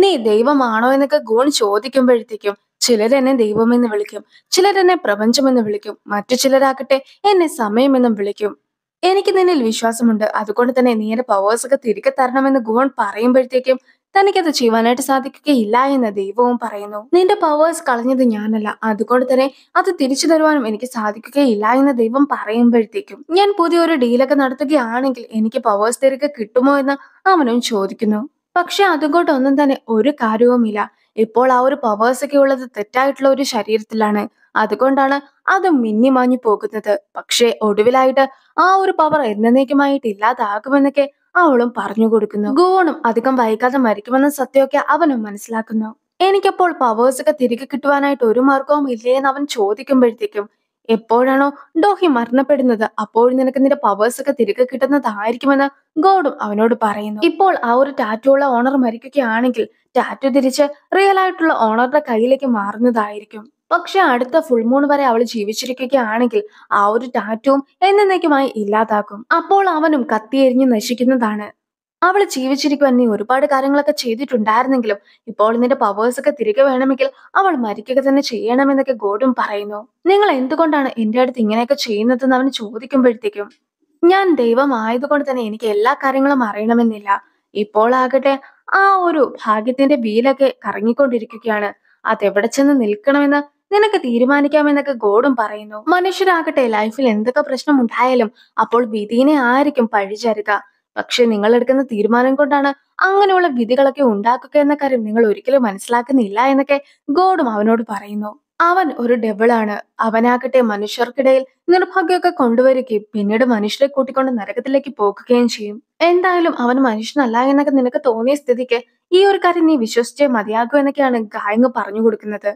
നീ ദൈവമാണോ എന്നൊക്കെ ഗൂൺ ചോദിക്കുമ്പോഴത്തേക്കും ചിലരെന്നെ ദൈവമെന്ന് വിളിക്കും ചിലരെന്നെ പ്രപഞ്ചമെന്ന് വിളിക്കും മറ്റു ചിലരാകട്ടെ എന്നെ സമയമെന്നും വിളിക്കും എനിക്ക് നിന്നിൽ വിശ്വാസമുണ്ട് അതുകൊണ്ട് തന്നെ നീ എന്റെ പവേഴ്സൊക്കെ തിരികെ തരണമെന്ന് ഗുൺ പറയുമ്പോഴത്തേക്കും തനിക്കത് ചെയ്യുവാനായിട്ട് സാധിക്കുകയില്ല എന്ന് ദൈവവും പറയുന്നു നിന്റെ പവേഴ്സ് കളഞ്ഞത് ഞാനല്ല അതുകൊണ്ട് തന്നെ അത് തിരിച്ചു തരുവാനും എനിക്ക് സാധിക്കുകയില്ല എന്ന് ദൈവം പറയുമ്പോഴത്തേക്കും ഞാൻ പുതിയൊരു ഡീലൊക്കെ നടത്തുകയാണെങ്കിൽ എനിക്ക് പവേഴ്സ് തിരികെ കിട്ടുമോ എന്ന് അവനും ചോദിക്കുന്നു പക്ഷെ അതുകൊണ്ടൊന്നും തന്നെ ഒരു കാര്യവുമില്ല ഇപ്പോൾ ആ ഒരു പവേഴ്സൊക്കെ ഒക്കെ ഉള്ളത് തെറ്റായിട്ടുള്ള ഒരു ശരീരത്തിലാണ് അതുകൊണ്ടാണ് അത് മിന്നിമാഞ്ഞു പോകുന്നത് പക്ഷേ ഒടുവിലായിട്ട് ആ ഒരു പവർ എന്നേക്കുമായിട്ട് ഇല്ലാതാകുമെന്നൊക്കെ അവളും പറഞ്ഞു കൊടുക്കുന്നു ഗോണും അധികം വൈകാതെ മരിക്കുമെന്ന സത്യമൊക്കെ അവനും മനസ്സിലാക്കുന്നു എനിക്കപ്പോൾ പവേഴ്സൊക്കെ തിരികെ കിട്ടുവാനായിട്ട് ഒരു മാർഗവും ഇല്ലേ എന്ന് അവൻ ചോദിക്കുമ്പോഴത്തേക്കും എപ്പോഴാണോ ഡോഹി മരണപ്പെടുന്നത് അപ്പോൾ നിനക്ക് നിന്റെ പവേഴ്സ് ഒക്കെ തിരികെ കിട്ടുന്നതായിരിക്കുമെന്ന് ഗോഡും അവനോട് പറയുന്നു ഇപ്പോൾ ആ ഒരു ഉള്ള ഓണർ മരിക്കുകയാണെങ്കിൽ ടാറ്റോ തിരിച്ച് റിയൽ ആയിട്ടുള്ള ഓണറുടെ കയ്യിലേക്ക് മാറുന്നതായിരിക്കും പക്ഷെ അടുത്ത ഫുൾ മൂൺ വരെ അവൾ ജീവിച്ചിരിക്കുകയാണെങ്കിൽ ആ ഒരു ടാറ്റോവും എന്നേക്കുമായി ഇല്ലാതാക്കും അപ്പോൾ അവനും കത്തിയെരിഞ്ഞ് നശിക്കുന്നതാണ് അവൾ ജീവിച്ചിരിക്കുവാൻ നീ ഒരുപാട് കാര്യങ്ങളൊക്കെ ചെയ്തിട്ടുണ്ടായിരുന്നെങ്കിലും ഇപ്പോൾ നിന്റെ പവേഴ്സ് ഒക്കെ തിരികെ വേണമെങ്കിൽ അവൾ മരിക്കുക തന്നെ ചെയ്യണമെന്നൊക്കെ ഗോഡും പറയുന്നു നിങ്ങൾ എന്തുകൊണ്ടാണ് എന്റെ അടുത്ത് ഇങ്ങനെയൊക്കെ ചെയ്യുന്നതെന്ന് അവന് ചോദിക്കുമ്പോഴത്തേക്കും ഞാൻ ദൈവമായതുകൊണ്ട് തന്നെ എനിക്ക് എല്ലാ കാര്യങ്ങളും അറിയണമെന്നില്ല ഇപ്പോൾ ആകട്ടെ ആ ഒരു ഭാഗ്യത്തിന്റെ വീലൊക്കെ കറങ്ങിക്കൊണ്ടിരിക്കുകയാണ് അതെവിടെ ചെന്ന് നിൽക്കണമെന്ന് നിനക്ക് തീരുമാനിക്കാമെന്നൊക്കെ ഗോഡും പറയുന്നു മനുഷ്യരാകട്ടെ ലൈഫിൽ എന്തൊക്കെ പ്രശ്നം ഉണ്ടായാലും അപ്പോൾ വിധീനെ ആയിരിക്കും പഴിചരുക പക്ഷെ നിങ്ങൾ എടുക്കുന്ന തീരുമാനം കൊണ്ടാണ് അങ്ങനെയുള്ള വിധികളൊക്കെ ഉണ്ടാക്കുക എന്ന കാര്യം നിങ്ങൾ ഒരിക്കലും മനസ്സിലാക്കുന്നില്ല എന്നൊക്കെ ഗോഡും അവനോട് പറയുന്നു അവൻ ഒരു ഡെബിളാണ് അവനാകട്ടെ മനുഷ്യർക്കിടയിൽ നിർഭാഗ്യമൊക്കെ കൊണ്ടുവരികയും പിന്നീട് മനുഷ്യരെ കൂട്ടിക്കൊണ്ട് നരകത്തിലേക്ക് പോകുകയും ചെയ്യും എന്തായാലും അവൻ മനുഷ്യനല്ല എന്നൊക്കെ നിനക്ക് തോന്നിയ സ്ഥിതിക്ക് ഈ ഒരു കാര്യം നീ വിശ്വസിച്ചേ മതിയാകൂ എന്നൊക്കെയാണ് ഗായങ് പറഞ്ഞു കൊടുക്കുന്നത്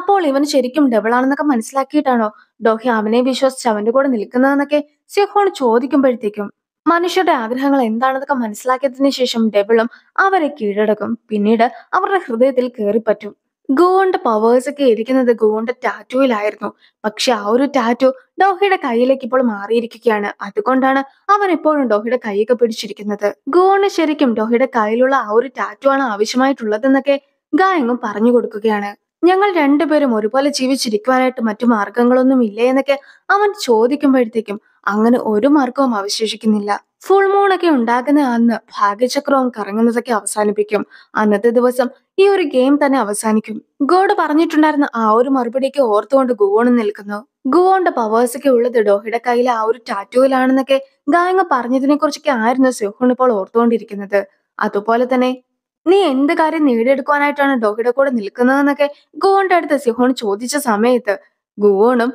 അപ്പോൾ ഇവൻ ശരിക്കും ഡബിളാണെന്നൊക്കെ മനസ്സിലാക്കിയിട്ടാണോ ഡോഹി അവനെ വിശ്വസിച്ച് അവന്റെ കൂടെ നിൽക്കുന്നതെന്നൊക്കെ സിഹോൺ ചോദിക്കുമ്പോഴത്തേക്കും മനുഷ്യരുടെ ആഗ്രഹങ്ങൾ എന്താണെന്നൊക്കെ മനസ്സിലാക്കിയതിനു ശേഷം ഡെബിളും അവരെ കീഴടക്കും പിന്നീട് അവരുടെ ഹൃദയത്തിൽ കയറിപ്പറ്റും ഗോണ്ട പവേഴ്സ് ഒക്കെ ഇരിക്കുന്നത് ഗോണ്ട ടാറ്റോയിലായിരുന്നു പക്ഷെ ആ ഒരു ടാറ്റോ ഡോഹയുടെ കൈയിലേക്ക് ഇപ്പോൾ മാറിയിരിക്കുകയാണ് അതുകൊണ്ടാണ് അവൻ എപ്പോഴും ഡോഹയുടെ കൈയൊക്കെ പിടിച്ചിരിക്കുന്നത് ഗോവന് ശരിക്കും ഡോഹയുടെ കയ്യിലുള്ള ആ ഒരു ടാറ്റോ ആണ് ആവശ്യമായിട്ടുള്ളതെന്നൊക്കെ ഗായങ്ങും പറഞ്ഞു കൊടുക്കുകയാണ് ഞങ്ങൾ രണ്ടുപേരും ഒരുപോലെ ജീവിച്ചിരിക്കുവാനായിട്ട് മറ്റു മാർഗങ്ങളൊന്നും ഇല്ലേ എന്നൊക്കെ അവൻ ചോദിക്കുമ്പോഴത്തേക്കും അങ്ങനെ ഒരു മാർഗവും അവശേഷിക്കുന്നില്ല ഫുൾ മൂണൊക്കെ ഉണ്ടാകുന്ന അന്ന് ഭാഗ്യചക്രവും കറങ്ങുന്നതൊക്കെ അവസാനിപ്പിക്കും അന്നത്തെ ദിവസം ഈ ഒരു ഗെയിം തന്നെ അവസാനിക്കും ഗോഡ് പറഞ്ഞിട്ടുണ്ടായിരുന്ന ആ ഒരു മറുപടിയൊക്കെ ഓർത്തുകൊണ്ട് ഗുവോണ് നിൽക്കുന്നു ഗുവോന്റെ പവേഴ്സ് ഒക്കെ ഉള്ളത് ഡോഹിയുടെ കയ്യിലെ ആ ഒരു ടാറ്റൂവിലാണെന്നൊക്കെ ഗായങ്ങ പറഞ്ഞതിനെ കുറിച്ചൊക്കെ ആയിരുന്നു സെഹുൺ ഇപ്പോൾ ഓർത്തുകൊണ്ടിരിക്കുന്നത് അതുപോലെ തന്നെ നീ എന്ത് കാര്യം നേടിയെടുക്കുവാനായിട്ടാണ് ഡോഹിയുടെ കൂടെ നിൽക്കുന്നതെന്നൊക്കെ ഗുവോണ്ടടുത്ത് സെഹോൺ ചോദിച്ച സമയത്ത് ഗുവോണും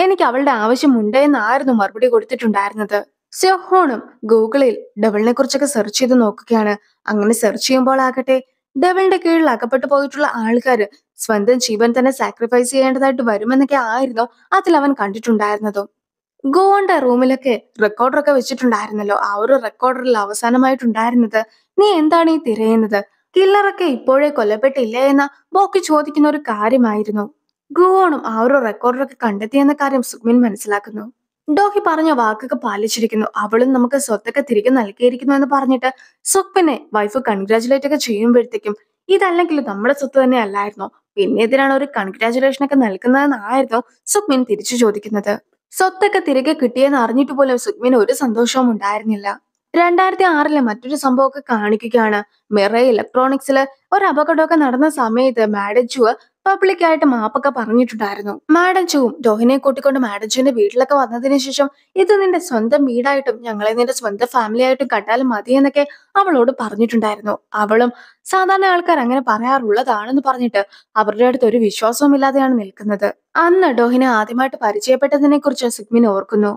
എനിക്ക് അവളുടെ ആവശ്യമുണ്ട് എന്നായിരുന്നു മറുപടി കൊടുത്തിട്ടുണ്ടായിരുന്നത് സെഹോണും ഗൂഗിളിൽ ഡബിളിനെ കുറിച്ചൊക്കെ സെർച്ച് ചെയ്ത് നോക്കുകയാണ് അങ്ങനെ സെർച്ച് ചെയ്യുമ്പോൾ ആകട്ടെ ഡബിളിന്റെ കീഴിൽ അകപ്പെട്ടു പോയിട്ടുള്ള ആൾക്കാർ സ്വന്തം ജീവൻ തന്നെ സാക്രിഫൈസ് ചെയ്യേണ്ടതായിട്ട് വരുമെന്നൊക്കെ ആയിരുന്നു അതിൽ അവൻ കണ്ടിട്ടുണ്ടായിരുന്നതും ഗോവന്റെ റൂമിലൊക്കെ റെക്കോർഡറൊക്കെ വെച്ചിട്ടുണ്ടായിരുന്നല്ലോ ആ ഒരു റെക്കോർഡറിൽ അവസാനമായിട്ടുണ്ടായിരുന്നത് നീ എന്താണ് ഈ തിരയുന്നത് കില്ലറൊക്കെ ഇപ്പോഴേ കൊല്ലപ്പെട്ടില്ലേ എന്ന ബോക്കി ചോദിക്കുന്ന ഒരു കാര്യമായിരുന്നു ഗുവോണും ആ ഒരു റെക്കോർഡിലൊക്കെ കണ്ടെത്തിയെന്ന കാര്യം സുഗ്മിൻ മനസ്സിലാക്കുന്നു ഡോഹി പറഞ്ഞ വാക്കൊക്കെ പാലിച്ചിരിക്കുന്നു അവളും നമുക്ക് സ്വത്തൊക്കെ തിരികെ നൽകിയിരിക്കുന്നു എന്ന് പറഞ്ഞിട്ട് സുഗ്മിനെ വൈഫ് കൺഗ്രാചുലേറ്റ് ഒക്കെ ചെയ്യുമ്പോഴത്തേക്കും ഇതല്ലെങ്കിൽ നമ്മുടെ സ്വത്ത് തന്നെ അല്ലായിരുന്നു പിന്നെ ഇതിനാണ് ഒരു കൺഗ്രാചുലേഷൻ ഒക്കെ നൽകുന്നതെന്നായിരുന്നു സുഗ്മിൻ തിരിച്ചു ചോദിക്കുന്നത് സ്വത്തൊക്കെ തിരികെ കിട്ടിയെന്ന് അറിഞ്ഞിട്ട് പോലും സുഗ്മിന് ഒരു സന്തോഷവും ഉണ്ടായിരുന്നില്ല രണ്ടായിരത്തി ആറിലെ മറ്റൊരു സംഭവമൊക്കെ കാണിക്കുകയാണ് മെറ ഇലക്ട്രോണിക്സിൽ ഒരു അപകടമൊക്കെ നടന്ന സമയത്ത് മാഡജു പബ്ലിക്കായിട്ട് മാപ്പൊക്കെ പറഞ്ഞിട്ടുണ്ടായിരുന്നു മാഡം ചുവും രോഹിനെ കൂട്ടിക്കൊണ്ട് മാഡം ചുവിന്റെ വീട്ടിലൊക്കെ വന്നതിന് ശേഷം ഇത് നിന്റെ സ്വന്തം വീടായിട്ടും ഞങ്ങളെ നിന്റെ സ്വന്തം ഫാമിലി ആയിട്ടും കണ്ടാലും മതി എന്നൊക്കെ അവളോട് പറഞ്ഞിട്ടുണ്ടായിരുന്നു അവളും സാധാരണ ആൾക്കാർ അങ്ങനെ പറയാറുള്ളതാണെന്ന് പറഞ്ഞിട്ട് അവരുടെ അടുത്ത് ഒരു വിശ്വാസവും ഇല്ലാതെയാണ് നിൽക്കുന്നത് അന്ന് ഡോഹിനെ ആദ്യമായിട്ട് പരിചയപ്പെട്ടതിനെ കുറിച്ച് സിഗ്മിൻ ഓർക്കുന്നു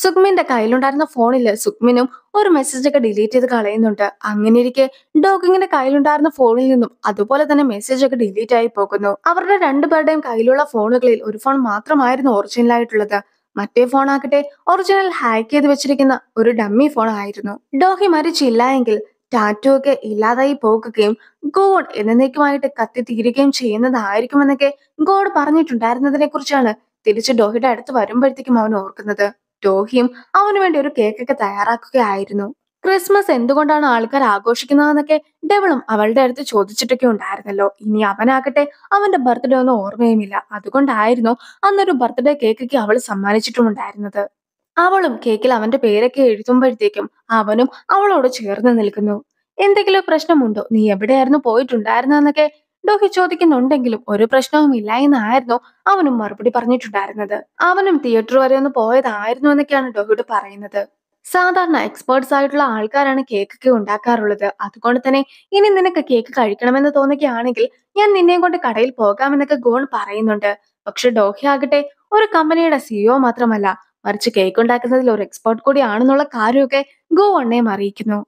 സുഗ്മിന്റെ കയ്യിലുണ്ടായിരുന്ന ഫോണില് സുക്മിനും ഒരു മെസ്സേജ് ഒക്കെ ഡിലീറ്റ് ചെയ്ത് കളയുന്നുണ്ട് അങ്ങനെ ഇരിക്കെ ഡോഗിങ്ങിന്റെ കയ്യിലുണ്ടായിരുന്ന ഫോണിൽ നിന്നും അതുപോലെ തന്നെ മെസ്സേജ് ഒക്കെ ഡിലീറ്റ് ആയി പോകുന്നു അവരുടെ രണ്ടുപേരുടെയും കയ്യിലുള്ള ഫോണുകളിൽ ഒരു ഫോൺ മാത്രമായിരുന്നു ഒറിജിനൽ ആയിട്ടുള്ളത് മറ്റേ ഫോൺ ആക്കട്ടെ ഒറിജിനൽ ഹാക്ക് ചെയ്ത് വെച്ചിരിക്കുന്ന ഒരു ഡമ്മി ഫോൺ ആയിരുന്നു ഡോഹി മരിച്ചില്ല എങ്കിൽ ടാറ്റു ഒക്കെ ഇല്ലാതായി പോകുകയും ഗോഡ് എന്നേക്കുമായിട്ട് കത്തി തീരുകയും ചെയ്യുന്നതായിരിക്കുമെന്നൊക്കെ ഗോഡ് പറഞ്ഞിട്ടുണ്ടായിരുന്നതിനെ കുറിച്ചാണ് തിരിച്ച് ഡോഹിയുടെ അടുത്ത് വരുമ്പോഴത്തേക്കും അവൻ ഓർക്കുന്നത് ടോഹിയും അവന് വേണ്ടി ഒരു കേക്കൊക്കെ തയ്യാറാക്കുകയായിരുന്നു ക്രിസ്മസ് എന്തുകൊണ്ടാണ് ആൾക്കാർ ആഘോഷിക്കുന്നതെന്നൊക്കെ ഡെവളും അവളുടെ അടുത്ത് ചോദിച്ചിട്ടൊക്കെ ഉണ്ടായിരുന്നല്ലോ ഇനി അവനാകട്ടെ അവന്റെ ബർത്ത്ഡേ ഒന്നും ഓർമ്മയുമില്ല അതുകൊണ്ടായിരുന്നു അന്നൊരു ബർത്ത്ഡേ കേക്കൊക്കെ അവൾ സമ്മാനിച്ചിട്ടുമുണ്ടായിരുന്നത് അവളും കേക്കിൽ അവന്റെ പേരൊക്കെ എഴുതുമ്പോഴത്തേക്കും അവനും അവളോട് ചേർന്ന് നിൽക്കുന്നു എന്തെങ്കിലും പ്രശ്നമുണ്ടോ നീ എവിടെയായിരുന്നു പോയിട്ടുണ്ടായിരുന്നെന്നൊക്കെ ഡോഹി ചോദിക്കുന്നുണ്ടെങ്കിലും ഒരു പ്രശ്നവും ഇല്ല എന്നായിരുന്നു അവനും മറുപടി പറഞ്ഞിട്ടുണ്ടായിരുന്നത് അവനും തിയേറ്റർ വരെ ഒന്ന് പോയതായിരുന്നു എന്നൊക്കെയാണ് ഡോഹിയുടെ പറയുന്നത് സാധാരണ എക്സ്പേർട്സ് ആയിട്ടുള്ള ആൾക്കാരാണ് കേക്ക് ഒക്കെ ഉണ്ടാക്കാറുള്ളത് അതുകൊണ്ട് തന്നെ ഇനി നിനക്ക് കേക്ക് കഴിക്കണമെന്ന് തോന്നുകയാണെങ്കിൽ ഞാൻ നിന്നെയും കൊണ്ട് കടയിൽ പോകാമെന്നൊക്കെ ഗോൺ പറയുന്നുണ്ട് പക്ഷെ ഡോഹി ആകട്ടെ ഒരു കമ്പനിയുടെ സിഇഒ മാത്രമല്ല മറിച്ച് കേക്ക് ഉണ്ടാക്കുന്നതിൽ ഒരു എക്സ്പേർട്ട് കൂടിയാണെന്നുള്ള കാര്യമൊക്കെ ഗോ അണ്ണയും അറിയിക്കുന്നു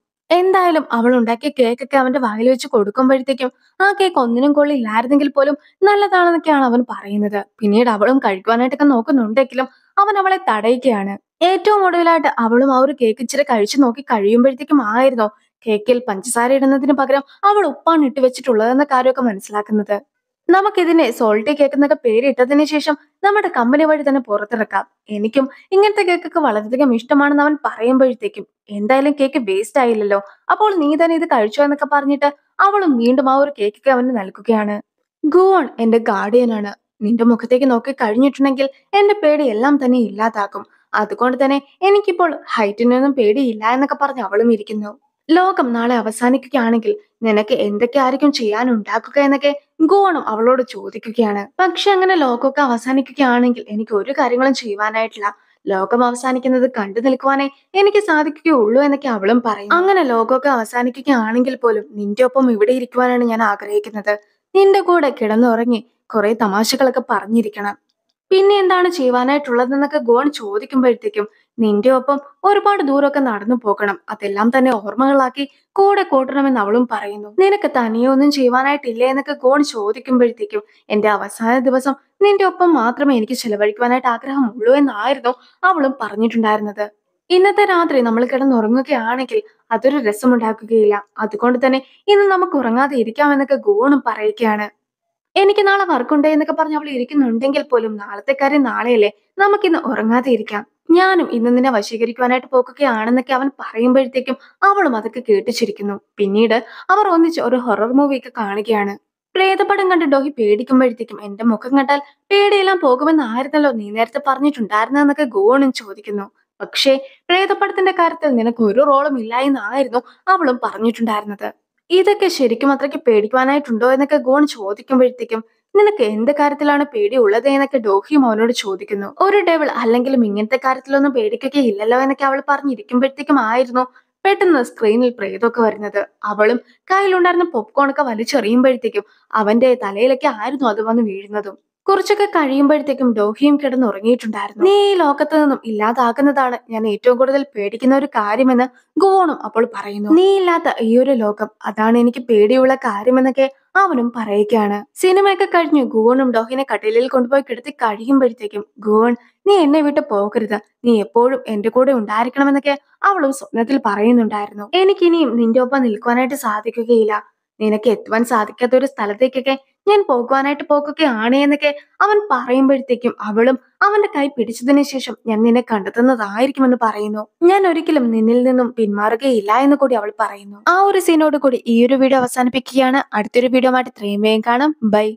എന്തായാലും അവൾ ഉണ്ടാക്കിയ കേക്കൊക്കെ അവന്റെ വായിൽ വെച്ച് കൊടുക്കുമ്പോഴത്തേക്കും ആ കേക്ക് ഒന്നിനും കൊള്ളില്ലായിരുന്നെങ്കിൽ പോലും നല്ലതാണെന്നൊക്കെയാണ് അവൻ പറയുന്നത് പിന്നീട് അവളും കഴിക്കുവാനായിട്ടൊക്കെ നോക്കുന്നുണ്ടെങ്കിലും അവൻ അവളെ തടയുകയാണ് ഏറ്റവും ഒടുവിലായിട്ട് അവളും ആ ഒരു കേക്ക് ഇച്ചിരി കഴിച്ചു നോക്കി കഴിയുമ്പോഴത്തേക്കും ആയിരുന്നു കേക്കിൽ പഞ്ചസാര ഇടുന്നതിന് പകരം അവൾ ഉപ്പാണ് ഇട്ട് വെച്ചിട്ടുള്ളതെന്ന കാര്യമൊക്കെ മനസ്സിലാക്കുന്നത് നമുക്കിതിനെ സോൾട്ടി കേക്ക് എന്നൊക്കെ പേരിട്ടതിന് ശേഷം നമ്മുടെ കമ്പനി വഴി തന്നെ പുറത്തിറക്കാം എനിക്കും ഇങ്ങനത്തെ കേക്കൊക്കെ വളരെയധികം ഇഷ്ടമാണെന്ന് അവൻ പറയുമ്പോഴത്തേക്കും എന്തായാലും കേക്ക് വേസ്റ്റ് ആയില്ലല്ലോ അപ്പോൾ നീ തന്നെ ഇത് കഴിച്ചോ എന്നൊക്കെ പറഞ്ഞിട്ട് അവളും വീണ്ടും ആ ഒരു കേക്കൊക്കെ അവന് നൽകുകയാണ് ഗോൺ എന്റെ ഗാർഡിയനാണ് നിന്റെ മുഖത്തേക്ക് നോക്കി കഴിഞ്ഞിട്ടുണ്ടെങ്കിൽ എന്റെ പേടി എല്ലാം തന്നെ ഇല്ലാതാക്കും അതുകൊണ്ട് തന്നെ എനിക്കിപ്പോൾ ഹൈറ്റിനൊന്നും പേടിയില്ല എന്നൊക്കെ പറഞ്ഞ് അവളും ഇരിക്കുന്നു ലോകം നാളെ അവസാനിക്കുകയാണെങ്കിൽ നിനക്ക് എന്തൊക്കെ ആയിരിക്കും ഉണ്ടാക്കുക എന്നൊക്കെ ഗോണം അവളോട് ചോദിക്കുകയാണ് പക്ഷെ അങ്ങനെ ലോകമൊക്കെ അവസാനിക്കുകയാണെങ്കിൽ എനിക്ക് ഒരു കാര്യങ്ങളും ചെയ്യുവാനായിട്ടില്ല ലോകം അവസാനിക്കുന്നത് കണ്ടു നിൽക്കുവാനേ എനിക്ക് സാധിക്കുകയുള്ളൂ എന്നൊക്കെ അവളും പറയും അങ്ങനെ ലോകമൊക്കെ അവസാനിക്കുകയാണെങ്കിൽ പോലും നിന്റെ ഒപ്പം ഇവിടെ ഇരിക്കുവാനാണ് ഞാൻ ആഗ്രഹിക്കുന്നത് നിന്റെ കൂടെ കിടന്നുറങ്ങി കുറെ തമാശകളൊക്കെ പറഞ്ഞിരിക്കണം പിന്നെ എന്താണ് ചെയ്യുവാനായിട്ടുള്ളതെന്നൊക്കെ ഗോൺ ചോദിക്കുമ്പോഴത്തേക്കും നിന്റെ ഒപ്പം ഒരുപാട് ദൂരമൊക്കെ നടന്നു പോകണം അതെല്ലാം തന്നെ ഓർമ്മകളാക്കി കൂടെ കൂട്ടണമെന്ന് അവളും പറയുന്നു നിനക്ക് തനിയൊന്നും ചെയ്യുവാനായിട്ടില്ല എന്നൊക്കെ ഗോൺ ചോദിക്കുമ്പോഴത്തേക്കും എന്റെ അവസാന ദിവസം നിന്റെ ഒപ്പം മാത്രമേ എനിക്ക് ചെലവഴിക്കുവാനായിട്ട് ആഗ്രഹമുള്ളൂ എന്നായിരുന്നു അവളും പറഞ്ഞിട്ടുണ്ടായിരുന്നത് ഇന്നത്തെ രാത്രി നമ്മൾ കിടന്നുറങ്ങുകയാണെങ്കിൽ അതൊരു രസമുണ്ടാക്കുകയില്ല അതുകൊണ്ട് തന്നെ ഇന്ന് നമുക്ക് ഉറങ്ങാതെ ഇരിക്കാമെന്നൊക്കെ ഗോണും പറയുകയാണ് എനിക്ക് നാളെ വർക്കുണ്ട് എന്നൊക്കെ പറഞ്ഞ് അവൾ ഇരിക്കുന്നുണ്ടെങ്കിൽ പോലും നാളത്തെ കാര്യം നാളെയല്ലേ നമുക്കിന്ന് ഉറങ്ങാതെ ഇരിക്കാം ഞാനും ഇന്ന് നിന്നെ വശീകരിക്കുവാനായിട്ട് പോക്കുകയാണെന്നൊക്കെ അവൻ പറയുമ്പോഴത്തേക്കും അവളും അതൊക്കെ കേട്ടിച്ചിരിക്കുന്നു പിന്നീട് അവർ ഒന്നിച്ച് ഒരു ഹൊറർ മൂവിയൊക്കെ കാണുകയാണ് പ്രേതപടം കണ്ട് ഡോഹി പേടിക്കുമ്പോഴത്തേക്കും എന്റെ മുഖം കണ്ടാൽ പേടിയെല്ലാം പോകുമെന്ന് ആയിരുന്നല്ലോ നീ നേരത്തെ പറഞ്ഞിട്ടുണ്ടായിരുന്നെന്നൊക്കെ ഗോണും ചോദിക്കുന്നു പക്ഷേ പ്രേതപ്പടത്തിന്റെ കാര്യത്തിൽ നിനക്ക് ഒരു റോളും എന്നായിരുന്നു അവളും പറഞ്ഞിട്ടുണ്ടായിരുന്നത് ഇതൊക്കെ ശരിക്കും അത്രയ്ക്ക് പേടിക്കുവാനായിട്ടുണ്ടോ എന്നൊക്കെ ഗോൺ ചോദിക്കുമ്പോഴത്തേക്കും നിനക്ക് എന്ത് കാര്യത്തിലാണ് പേടി ഉള്ളത് എന്നൊക്കെ ഡോഹിയും അവനോട് ചോദിക്കുന്നു ഒരു ഡെവൾ അല്ലെങ്കിലും ഇങ്ങനത്തെ കാര്യത്തിലൊന്നും ഇല്ലല്ലോ എന്നൊക്കെ അവൾ പറഞ്ഞിരിക്കുമ്പോഴത്തേക്കും ആയിരുന്നു പെട്ടെന്ന് സ്ക്രീനിൽ പ്രേതമൊക്കെ വരുന്നത് അവളും കയ്യിലുണ്ടായിരുന്ന പോപ്കോൺ ഒക്കെ വലിച്ചെറിയുമ്പോഴത്തേക്കും അവന്റെ തലയിലൊക്കെ ആയിരുന്നു അത് വന്ന് വീഴുന്നതും കുറച്ചൊക്കെ കഴിയുമ്പോഴത്തേക്കും ഡോഹിയും കിടന്ന് ഉറങ്ങിയിട്ടുണ്ടായിരുന്നു നീ ലോകത്ത് നിന്നും ഇല്ലാതാകുന്നതാണ് ഞാൻ ഏറ്റവും കൂടുതൽ പേടിക്കുന്ന ഒരു കാര്യമെന്ന് ഗോണും അപ്പോൾ പറയുന്നു നീ ഇല്ലാത്ത ഈ ഒരു ലോകം അതാണ് എനിക്ക് പേടിയുള്ള കാര്യമെന്നൊക്കെ അവനും പറയുകയാണ് സിനിമയൊക്കെ കഴിഞ്ഞ് ഗുവണും ഡോഹിനെ കട്ടിലിൽ കൊണ്ടുപോയി കിടത്തി കഴിയുമ്പോഴത്തേക്കും ഗുവൺ നീ എന്നെ വിട്ട് പോകരുത് നീ എപ്പോഴും എന്റെ കൂടെ ഉണ്ടായിരിക്കണമെന്നൊക്കെ അവളും സ്വപ്നത്തിൽ പറയുന്നുണ്ടായിരുന്നു എനിക്കിനിയും നിന്റെ ഒപ്പം നിൽക്കുവാനായിട്ട് സാധിക്കുകയില്ല നിനക്ക് എത്തുവാൻ സാധിക്കാത്ത ഒരു സ്ഥലത്തേക്കൊക്കെ ഞാൻ പോകുവാനായിട്ട് പോക്കൊക്കെ ആണ് എന്നൊക്കെ അവൻ പറയുമ്പോഴത്തേക്കും അവളും അവന്റെ കൈ പിടിച്ചതിന് ശേഷം ഞാൻ നിന്നെ കണ്ടെത്തുന്നതായിരിക്കുമെന്ന് പറയുന്നു ഞാൻ ഒരിക്കലും നിന്നിൽ നിന്നും പിന്മാറുകയില്ല എന്ന് കൂടി അവൾ പറയുന്നു ആ ഒരു സീനോട് കൂടി ഈ ഒരു വീഡിയോ അവസാനിപ്പിക്കുകയാണ് അടുത്തൊരു വീഡിയോ ആയിട്ട് വേഗം കാണാം ബൈ